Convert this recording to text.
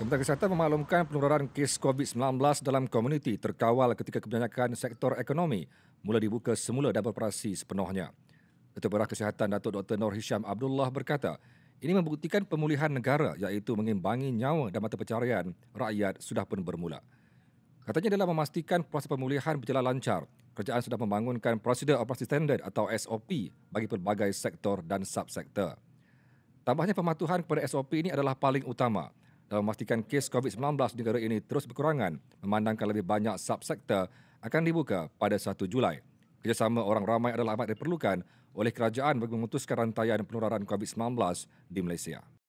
Kementerian Kesihatan memaklumkan penurunan kes COVID-19 dalam komuniti terkawal ketika kebanyakan sektor ekonomi mula dibuka semula dan beroperasi sepenuhnya. Ketua Perah Kesihatan Datuk Dr. Nur Hisham Abdullah berkata, ini membuktikan pemulihan negara iaitu mengimbangi nyawa dan mata pencarian rakyat sudah pun bermula. Katanya dalam memastikan proses pemulihan berjalan lancar, kerajaan sudah membangunkan prosedur operasi standard atau SOP bagi pelbagai sektor dan subsektor. Tambahnya pematuhan kepada SOP ini adalah paling utama – dan memastikan kes COVID-19 di negara ini terus berkurangan memandangkan lebih banyak subsektor akan dibuka pada 1 Julai. Kerjasama orang ramai adalah amat diperlukan oleh kerajaan bagi memutuskan rantaian penularan COVID-19 di Malaysia.